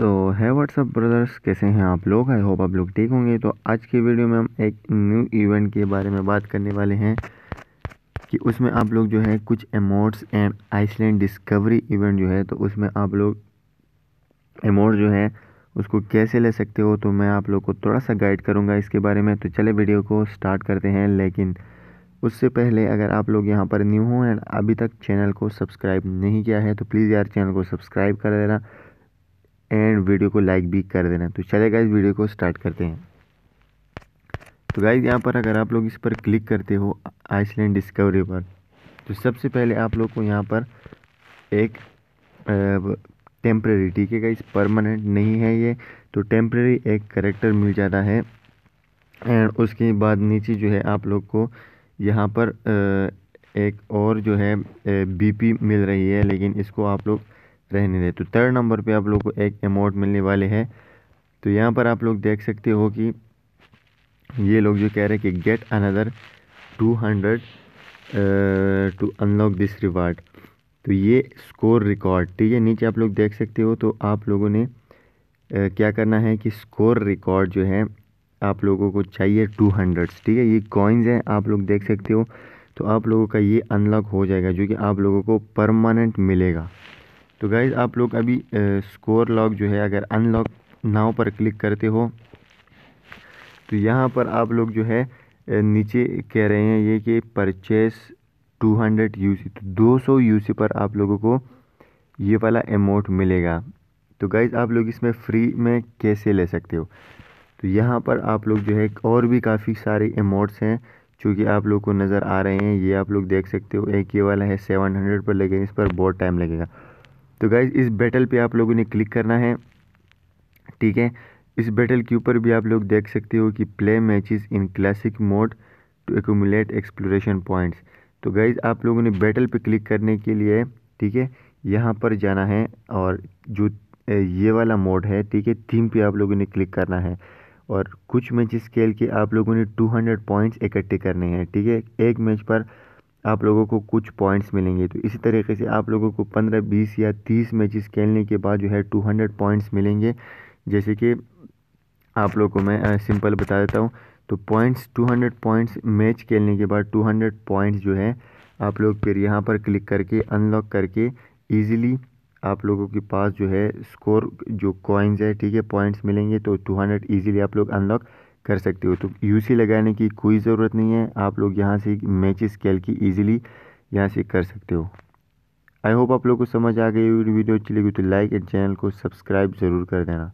सो है WhatsApp brothers कैसे हैं आप लोग आई होप आप लोग ठीक होंगे तो आज के वीडियो में हम एक न्यू इवेंट के बारे में बात करने वाले हैं कि उसमें आप लोग जो है कुछ emotes and Iceland discovery event जो है तो उसमें आप लोग एमोट जो है उसको कैसे ले सकते हो तो मैं आप लोग को थोड़ा सा गाइड करूँगा इसके बारे में तो चले वीडियो को स्टार्ट करते हैं लेकिन उससे पहले अगर आप लोग यहाँ पर न्यू हों एंड अभी तक चैनल को सब्सक्राइब नहीं किया है तो प्लीज़ यार चैनल को सब्सक्राइब कर देना एंड वीडियो को लाइक भी कर देना तो चले गाइज वीडियो को स्टार्ट करते हैं तो गाइज यहाँ पर अगर आप लोग इस पर क्लिक करते हो आइसलैंड डिस्कवरी पर तो सबसे पहले आप लोग को यहाँ पर एक टेम्प्रेरी ठीक है गाइज परमानेंट नहीं है ये तो टेम्प्रेरी एक करेक्टर मिल जाता है एंड उसके बाद नीचे जो है आप लोग को यहाँ पर एक और जो है बीपी मिल रही है लेकिन इसको आप लोग रहने दें तो थर्ड नंबर पे आप लोग को एक अमाउंट मिलने वाले हैं तो यहाँ पर आप लोग देख सकते हो कि ये लोग जो कह रहे हैं कि get another two hundred to unlock this reward तो ये स्कोर रिकॉर्ड ठीक है नीचे आप लोग देख सकते हो तो आप लोगों ने आ, क्या करना है कि स्कोर रिकॉर्ड जो है आप लोगों को चाहिए टू हंड्रेड्स ठीक है ये कॉइन्स हैं आप लोग देख सकते हो तो आप लोगों का ये अनलॉक हो जाएगा जो कि आप लोगों को परमानेंट मिलेगा तो गाइज़ आप लोग अभी स्कोर लॉक जो है अगर अनलॉक नाव पर क्लिक करते हो तो यहाँ पर आप लोग जो है नीचे कह रहे हैं ये कि परचेस 200 यूसी तो 200 यूसी पर आप लोगों को ये वाला अमाउंट मिलेगा तो गाइज़ आप लोग इसमें फ्री में कैसे ले सकते हो तो यहाँ पर आप लोग जो है और भी काफ़ी सारे अमाउंट्स हैं चूँकि आप लोग को नज़र आ रहे हैं ये आप लोग देख सकते हो एक ये वाला है सेवन हंड्रेड पर लगेगा इस पर बहुत टाइम लगेगा तो गाइज इस बैटल पे आप लोगों ने क्लिक करना है ठीक है इस बैटल के ऊपर भी आप लोग देख सकते हो कि play matches in classic mode to accumulate exploration points तो गाइज आप लोगों ने बैटल पे क्लिक करने के लिए ठीक है यहाँ पर जाना है और जो ये वाला मोड है ठीक है थीम पर आप लोगों ने क्लिक करना है और कुछ मैचेस खेल के आप लोगों ने 200 पॉइंट्स इकट्ठे करने हैं ठीक है एक मैच पर आप लोगों को कुछ पॉइंट्स मिलेंगे तो इसी तरीके से आप लोगों को पंद्रह बीस या तीस मैचेस खेलने के बाद जो है टू हंड्रेड पॉइंट्स मिलेंगे जैसे कि आप लोगों को मैं सिंपल बता देता हूँ तो points two hundred points match खेलने के बाद टू हंड्रेड पॉइंट्स जो है आप लोग फिर यहाँ पर क्लिक करके अनलॉक करके ईजिली आप लोगों के पास जो है स्कोर जो कॉइन्स है ठीक है पॉइंट्स मिलेंगे तो टू हंड्रेड ईजिली आप लोग अनलॉक कर सकते हो तो सी लगाने की कोई ज़रूरत नहीं है आप लोग यहाँ से मैच स्केल की ईजिली यहाँ से कर सकते हो आई होप आप लोग को समझ आ गई वीडियो अच्छी लगी तो लाइक एंड चैनल को सब्सक्राइब ज़रूर कर देना